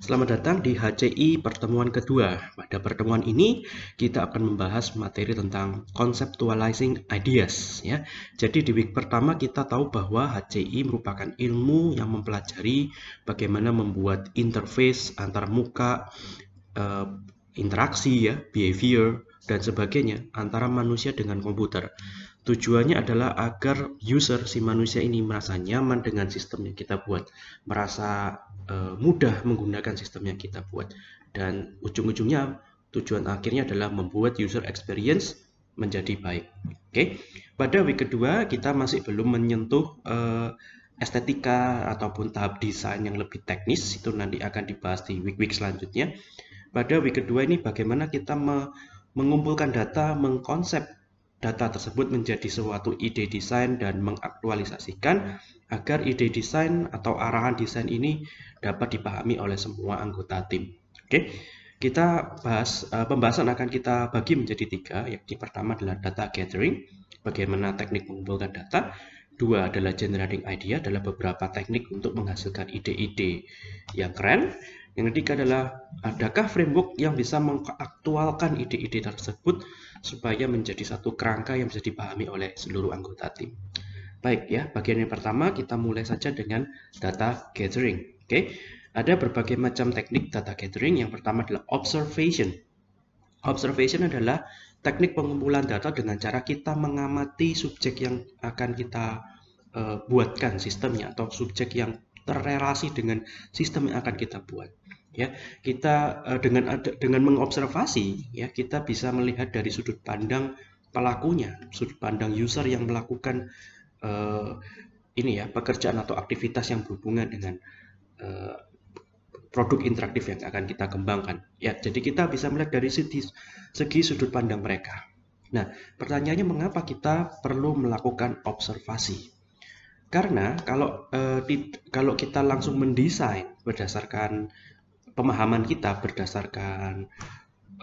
Selamat datang di HCI pertemuan kedua. Pada pertemuan ini kita akan membahas materi tentang conceptualizing ideas ya. Jadi di week pertama kita tahu bahwa HCI merupakan ilmu yang mempelajari bagaimana membuat interface antar muka uh, interaksi ya, behavior dan sebagainya antara manusia dengan komputer. Tujuannya adalah agar user si manusia ini merasa nyaman dengan sistem yang kita buat, merasa uh, mudah menggunakan sistem yang kita buat, dan ujung-ujungnya tujuan akhirnya adalah membuat user experience menjadi baik. Oke, okay? pada week kedua kita masih belum menyentuh uh, estetika ataupun tahap desain yang lebih teknis, itu nanti akan dibahas di week-week selanjutnya. Pada week kedua ini bagaimana kita me mengumpulkan data, mengkonsep data tersebut menjadi suatu ide desain dan mengaktualisasikan agar ide desain atau arahan desain ini dapat dipahami oleh semua anggota tim. Oke, kita bahas eh, pembahasan akan kita bagi menjadi tiga. Yang pertama adalah data gathering, bagaimana teknik mengumpulkan data. Dua adalah generating idea adalah beberapa teknik untuk menghasilkan ide-ide yang keren. Yang ketiga adalah adakah framework yang bisa mengaktualkan ide-ide tersebut supaya menjadi satu kerangka yang bisa dipahami oleh seluruh anggota tim. Baik ya, bagian yang pertama kita mulai saja dengan data gathering. Oke, okay? ada berbagai macam teknik data gathering. Yang pertama adalah observation. Observation adalah teknik pengumpulan data dengan cara kita mengamati subjek yang akan kita uh, buatkan sistemnya atau subjek yang terrelasi dengan sistem yang akan kita buat ya kita eh, dengan dengan mengobservasi ya kita bisa melihat dari sudut pandang pelakunya sudut pandang user yang melakukan uh, ini ya pekerjaan atau aktivitas yang berhubungan dengan uh, produk interaktif yang akan kita kembangkan ya jadi kita bisa melihat dari segi, segi sudut pandang mereka nah pertanyaannya mengapa kita perlu melakukan observasi karena kalau uh, di, kalau kita langsung mendesain berdasarkan pemahaman kita berdasarkan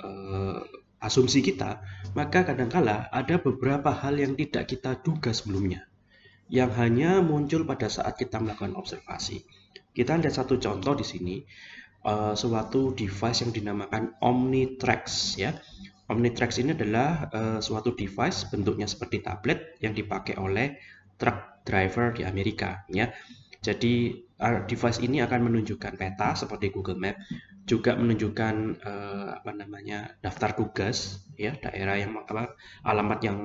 uh, asumsi kita, maka kadangkala ada beberapa hal yang tidak kita duga sebelumnya, yang hanya muncul pada saat kita melakukan observasi. Kita ada satu contoh di sini, uh, suatu device yang dinamakan Omnitrax ya. Omnitrax ini adalah uh, suatu device bentuknya seperti tablet yang dipakai oleh truck driver di Amerika ya. Jadi device ini akan menunjukkan peta seperti Google Map, juga menunjukkan uh, apa namanya daftar tugas ya daerah yang apa alamat yang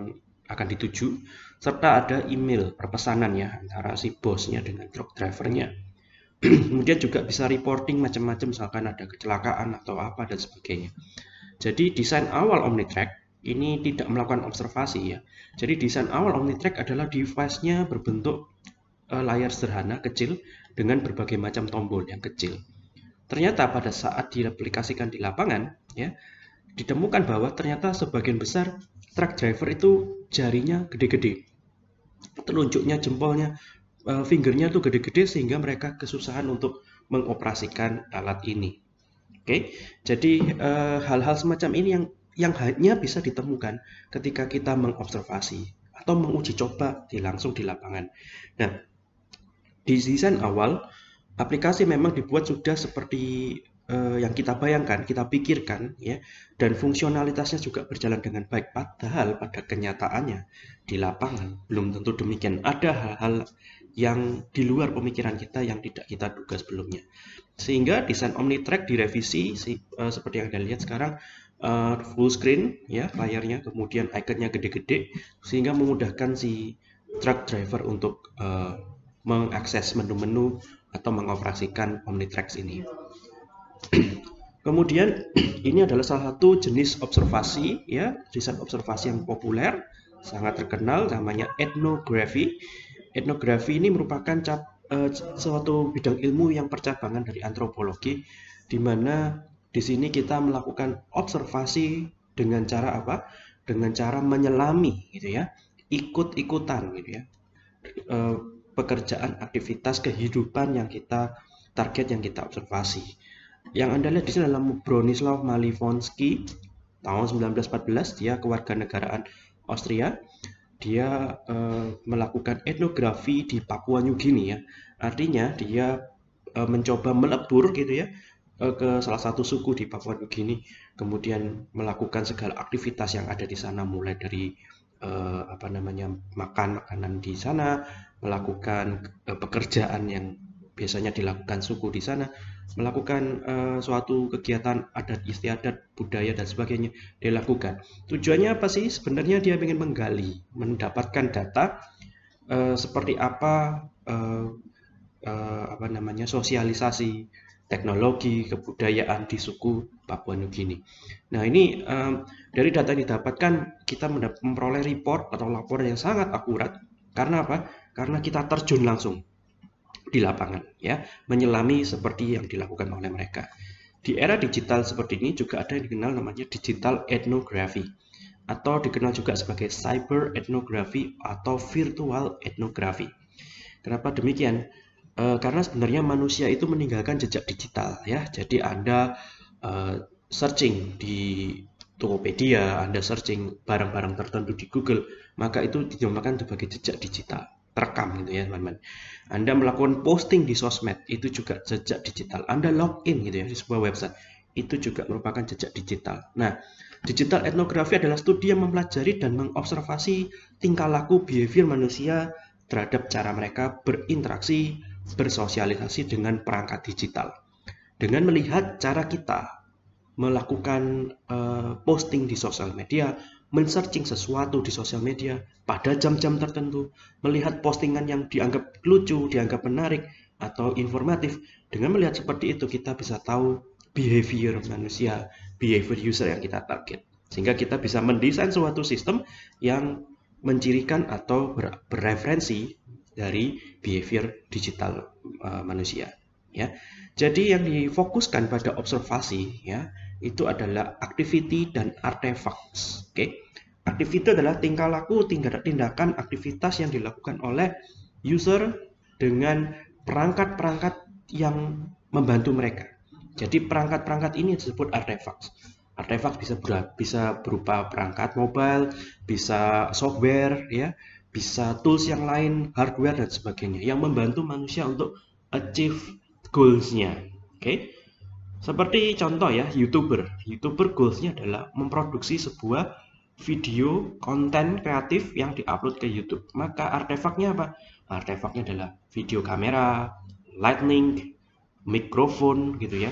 akan dituju serta ada email perpesanan ya antara si bosnya dengan truk drivernya. Kemudian juga bisa reporting macam-macam misalkan ada kecelakaan atau apa dan sebagainya. Jadi desain awal OmniTrack ini tidak melakukan observasi ya. Jadi desain awal OmniTrack adalah device-nya berbentuk eh, layar sederhana kecil dengan berbagai macam tombol yang kecil. Ternyata pada saat diaplikasikan di lapangan, ya, ditemukan bahwa ternyata sebagian besar truck driver itu jarinya gede-gede. Telunjuknya, jempolnya, eh, fingernya itu gede-gede sehingga mereka kesusahan untuk mengoperasikan alat ini. Oke, jadi eh, hal-hal semacam ini yang yang hanya bisa ditemukan ketika kita mengobservasi atau menguji coba di langsung di lapangan. Nah, di desain awal aplikasi memang dibuat sudah seperti uh, yang kita bayangkan, kita pikirkan ya, dan fungsionalitasnya juga berjalan dengan baik. Padahal pada kenyataannya di lapangan belum tentu demikian. Ada hal-hal yang di luar pemikiran kita yang tidak kita duga sebelumnya. Sehingga desain Omnitrack direvisi si, uh, seperti yang Anda lihat sekarang uh, full screen ya layarnya, kemudian ikonnya gede-gede sehingga memudahkan si truck driver untuk uh, mengakses menu-menu atau mengoperasikan Omnitrax ini. Kemudian ini adalah salah satu jenis observasi ya, riset observasi yang populer, sangat terkenal namanya etnografi. Etnografi ini merupakan cap, eh, suatu bidang ilmu yang percabangan dari antropologi di mana di sini kita melakukan observasi dengan cara apa? Dengan cara menyelami gitu ya, ikut-ikutan gitu ya. Eh, pekerjaan, aktivitas, kehidupan yang kita target yang kita observasi. Yang Anda lihat di sini adalah Bronislaw Malifonski, tahun 1914 dia kewarganegaraan Austria. Dia eh, melakukan etnografi di Papua New Guinea ya. Artinya dia eh, mencoba melebur gitu ya eh, ke salah satu suku di Papua New Guinea, kemudian melakukan segala aktivitas yang ada di sana mulai dari eh, apa namanya makan makanan di sana, melakukan uh, pekerjaan yang biasanya dilakukan suku di sana, melakukan uh, suatu kegiatan adat istiadat, budaya dan sebagainya dilakukan. Tujuannya apa sih? Sebenarnya dia ingin menggali, mendapatkan data uh, seperti apa uh, uh, apa namanya sosialisasi teknologi kebudayaan di suku Papua Nugini. Nah ini um, dari data yang didapatkan kita memperoleh report atau laporan yang sangat akurat karena apa? karena kita terjun langsung di lapangan ya, menyelami seperti yang dilakukan oleh mereka. Di era digital seperti ini juga ada yang dikenal namanya digital ethnography atau dikenal juga sebagai cyber ethnography atau virtual ethnography. Kenapa demikian? E, karena sebenarnya manusia itu meninggalkan jejak digital ya. Jadi Anda e, searching di Tokopedia, Anda searching barang-barang tertentu di Google, maka itu dinamakan sebagai jejak digital terekam gitu ya teman-teman. Anda melakukan posting di sosmed itu juga jejak digital. Anda login gitu ya di sebuah website itu juga merupakan jejak digital. Nah, digital etnografi adalah studi yang mempelajari dan mengobservasi tingkah laku behavior manusia terhadap cara mereka berinteraksi, bersosialisasi dengan perangkat digital. Dengan melihat cara kita melakukan uh, posting di sosial media, men-searching sesuatu di sosial media pada jam-jam tertentu, melihat postingan yang dianggap lucu, dianggap menarik, atau informatif. Dengan melihat seperti itu, kita bisa tahu behavior manusia, behavior user yang kita target. Sehingga kita bisa mendesain suatu sistem yang mencirikan atau ber bereferensi dari behavior digital uh, manusia. Ya. Jadi yang difokuskan pada observasi ya, itu adalah activity dan artefacts. Oke. Okay? Aktif itu adalah tingkah laku, tindakan, aktivitas yang dilakukan oleh user dengan perangkat-perangkat yang membantu mereka. Jadi perangkat-perangkat ini disebut artefak. Artefak bisa ber bisa berupa perangkat mobile, bisa software, ya, bisa tools yang lain, hardware dan sebagainya yang membantu manusia untuk achieve goalsnya. Oke. Okay? Seperti contoh ya, YouTuber. YouTuber goalsnya adalah memproduksi sebuah video konten kreatif yang diupload ke YouTube. Maka artefaknya apa? Artefaknya adalah video kamera, lightning, mikrofon gitu ya,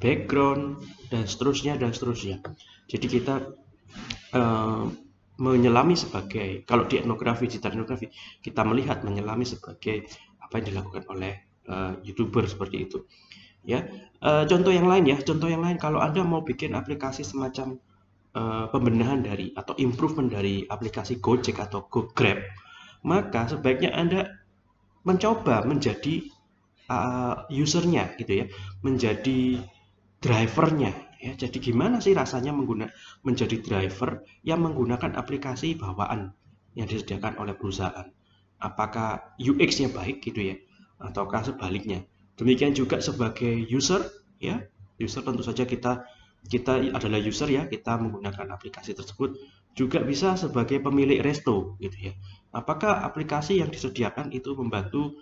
background dan seterusnya dan seterusnya. Jadi kita uh, menyelami sebagai kalau di etnografi digital etnografi kita melihat menyelami sebagai apa yang dilakukan oleh uh, youtuber seperti itu. Ya, uh, contoh yang lain ya, contoh yang lain kalau anda mau bikin aplikasi semacam Eh, pembenahan dari atau improvement dari aplikasi Gojek atau GoGrab, maka sebaiknya Anda mencoba menjadi uh, usernya gitu ya, menjadi drivernya ya. Jadi gimana sih rasanya menggunakan menjadi driver yang menggunakan aplikasi bawaan yang disediakan oleh perusahaan? Apakah UX-nya baik gitu ya ataukah sebaliknya? Demikian juga sebagai user ya. User tentu saja kita kita adalah user ya, kita menggunakan aplikasi tersebut juga bisa sebagai pemilik resto gitu ya. Apakah aplikasi yang disediakan itu membantu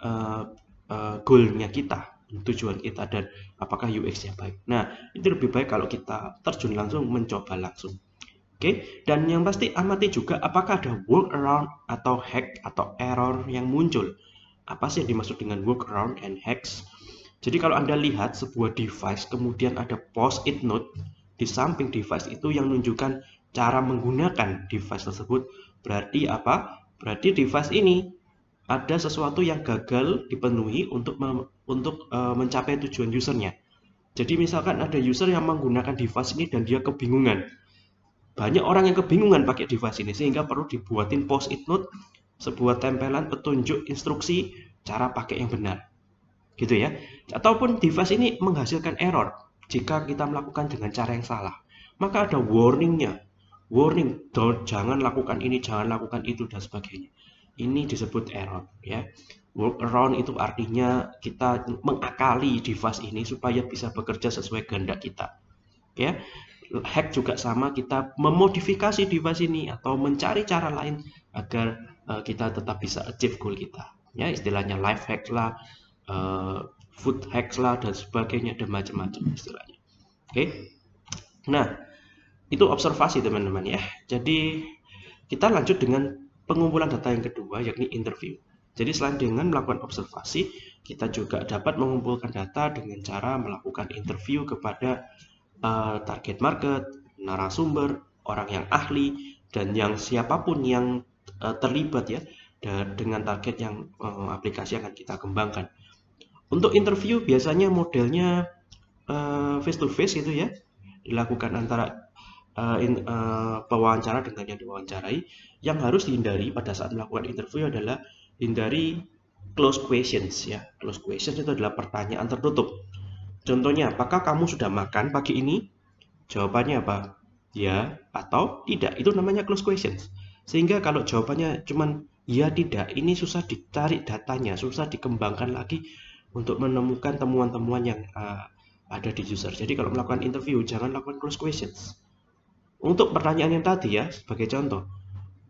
uh, uh, goalnya kita, tujuan kita dan apakah UX-nya baik. Nah, itu lebih baik kalau kita terjun langsung mencoba langsung. Oke, okay? dan yang pasti amati juga apakah ada workaround atau hack atau error yang muncul. Apa sih yang dimaksud dengan workaround and hacks? Jadi kalau Anda lihat sebuah device kemudian ada post-it note di samping device itu yang menunjukkan cara menggunakan device tersebut, berarti apa? Berarti device ini ada sesuatu yang gagal dipenuhi untuk untuk e, mencapai tujuan usernya. Jadi misalkan ada user yang menggunakan device ini dan dia kebingungan. Banyak orang yang kebingungan pakai device ini sehingga perlu dibuatin post-it note, sebuah tempelan petunjuk instruksi cara pakai yang benar gitu ya. Ataupun device ini menghasilkan error jika kita melakukan dengan cara yang salah. Maka ada warningnya, warning, don't, jangan lakukan ini, jangan lakukan itu dan sebagainya. Ini disebut error, ya. Workaround itu artinya kita mengakali device ini supaya bisa bekerja sesuai kehendak kita, ya. Hack juga sama, kita memodifikasi device ini atau mencari cara lain agar eh, kita tetap bisa achieve goal kita, ya. Istilahnya life hack lah, uh, food hacks lah dan sebagainya dan macam-macam istilahnya oke okay? nah itu observasi teman-teman ya jadi kita lanjut dengan pengumpulan data yang kedua yakni interview jadi selain dengan melakukan observasi kita juga dapat mengumpulkan data dengan cara melakukan interview kepada uh, target market narasumber orang yang ahli dan yang siapapun yang eh, terlibat ya dengan target yang aplikasi akan kita kembangkan untuk interview biasanya modelnya uh, eh, face to face gitu ya, dilakukan antara uh, in, uh, pewawancara dengan yang diwawancarai. Yang harus dihindari pada saat melakukan interview adalah hindari close questions ya. Close questions itu adalah pertanyaan tertutup. Contohnya, apakah kamu sudah makan pagi ini? Jawabannya apa? Ya atau tidak. Itu namanya close questions. Sehingga kalau jawabannya cuman ya tidak, ini susah ditarik datanya, susah dikembangkan lagi untuk menemukan temuan-temuan yang uh, ada di user. Jadi kalau melakukan interview jangan lakukan close questions. Untuk pertanyaan yang tadi ya sebagai contoh,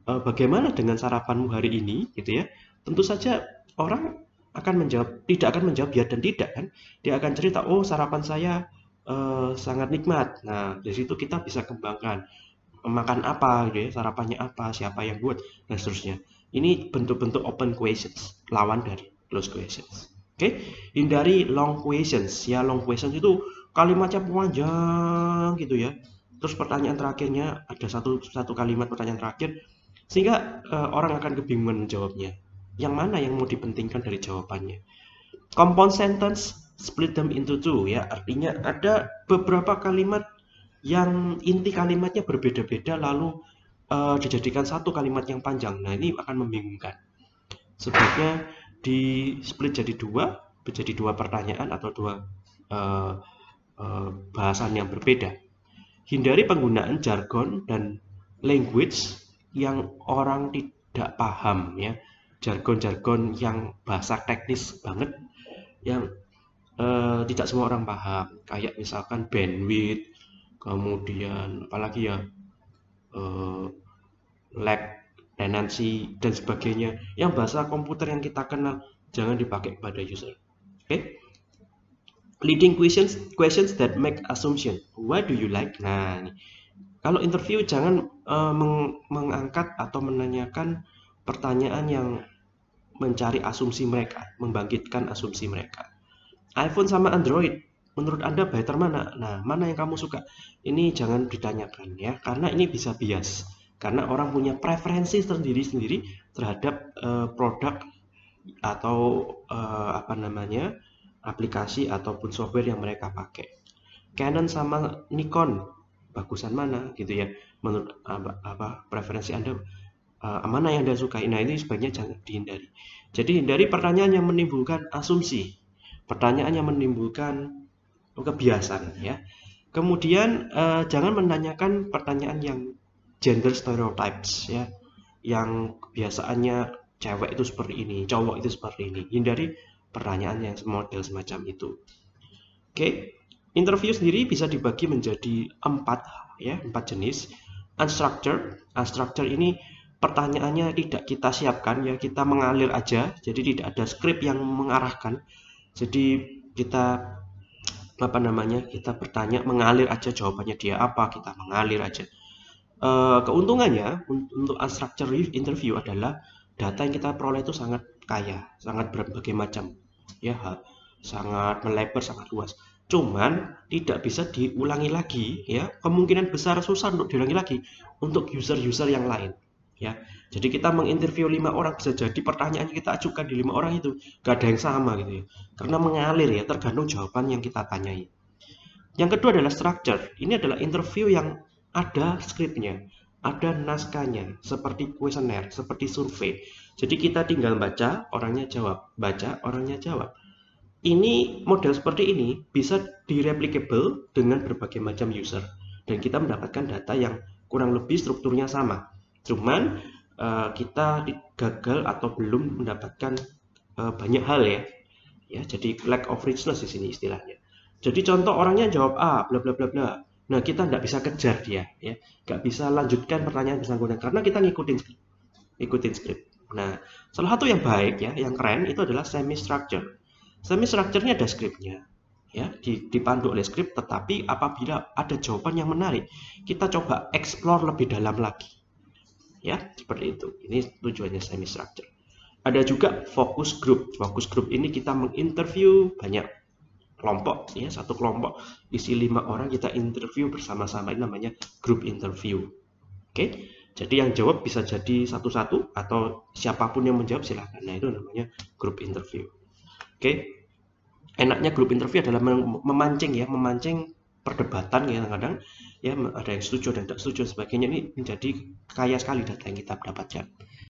uh, bagaimana dengan sarapanmu hari ini gitu ya? Tentu saja orang akan menjawab tidak akan menjawab ya dan tidak kan dia akan cerita oh sarapan saya uh, sangat nikmat nah dari situ kita bisa kembangkan makan apa gitu ya sarapannya apa siapa yang buat dan seterusnya ini bentuk-bentuk open questions lawan dari close questions Oke, hindari long questions ya. Long questions itu kalimatnya panjang gitu ya. Terus pertanyaan terakhirnya ada satu satu kalimat pertanyaan terakhir sehingga uh, orang akan kebingungan jawabnya. Yang mana yang mau dipentingkan dari jawabannya? Compound sentence split them into two ya. Artinya ada beberapa kalimat yang inti kalimatnya berbeda-beda lalu uh, dijadikan satu kalimat yang panjang. Nah, ini akan membingungkan. Sebaiknya di split jadi dua, menjadi dua pertanyaan atau dua uh, uh, bahasan yang berbeda. Hindari penggunaan jargon dan language yang orang tidak paham ya, jargon-jargon yang bahasa teknis banget yang uh, tidak semua orang paham. Kayak misalkan bandwidth, kemudian apalagi ya uh, lag Tenancy dan sebagainya yang bahasa komputer yang kita kenal jangan dipakai pada user. Oke? Okay? Leading questions questions that make assumption. What do you like? Nah, ini. kalau interview jangan uh, meng mengangkat atau menanyakan pertanyaan yang mencari asumsi mereka, membangkitkan asumsi mereka. iPhone sama Android, menurut Anda better mana? Nah, mana yang kamu suka? Ini jangan ditanyakan ya, karena ini bisa bias karena orang punya preferensi sendiri-sendiri terhadap uh, produk atau uh, apa namanya aplikasi ataupun software yang mereka pakai. Canon sama Nikon bagusan mana gitu ya menurut apa, apa preferensi Anda uh, mana yang Anda suka? Nah, ini sebaiknya jangan dihindari. Jadi hindari pertanyaan yang menimbulkan asumsi. Pertanyaan yang menimbulkan kebiasaan ya. Kemudian uh, jangan menanyakan pertanyaan yang gender stereotypes ya yang biasanya cewek itu seperti ini, cowok itu seperti ini. Hindari pertanyaan yang model semacam itu. Oke, okay. interview sendiri bisa dibagi menjadi empat ya, empat jenis. Unstructured, unstructured ini pertanyaannya tidak kita siapkan ya, kita mengalir aja, jadi tidak ada skrip yang mengarahkan. Jadi kita apa namanya kita bertanya mengalir aja jawabannya dia apa kita mengalir aja Eh, keuntungannya untuk unstructured interview adalah data yang kita peroleh itu sangat kaya, sangat berbagai macam, ya, sangat melebar, sangat luas. Cuman tidak bisa diulangi lagi, ya, kemungkinan besar susah untuk diulangi lagi untuk user-user yang lain, ya. Jadi kita menginterview lima orang bisa jadi pertanyaan yang kita ajukan di lima orang itu gak ada yang sama gitu ya, karena mengalir ya, tergantung jawaban yang kita tanyai. Yang kedua adalah structure. Ini adalah interview yang ada skripnya, ada naskahnya, seperti kuesioner, seperti survei. Jadi kita tinggal baca, orangnya jawab, baca, orangnya jawab. Ini model seperti ini bisa direplicable dengan berbagai macam user dan kita mendapatkan data yang kurang lebih strukturnya sama. Cuman eh, kita gagal atau belum mendapatkan eh, banyak hal ya. Ya, jadi lack of richness di sini istilahnya. Jadi contoh orangnya jawab A, bla bla bla bla Nah, kita nggak bisa kejar dia, ya. Nggak bisa lanjutkan pertanyaan bersangkutan karena kita ngikutin skrip. Ikutin skrip. Nah, salah satu yang baik ya, yang keren itu adalah semi structure. Semi structure-nya ada skripnya, ya dipandu oleh script. tetapi apabila ada jawaban yang menarik kita coba explore lebih dalam lagi ya seperti itu ini tujuannya semi structure ada juga focus group focus group ini kita menginterview banyak kelompok ya satu kelompok isi lima orang kita interview bersama-sama ini namanya group interview oke jadi yang jawab bisa jadi satu-satu atau siapapun yang menjawab silahkan nah itu namanya group interview oke enaknya group interview adalah memancing ya memancing perdebatan ya, kadang-kadang ya ada yang setuju ada tidak setuju sebagainya ini menjadi kaya sekali data yang kita dapatkan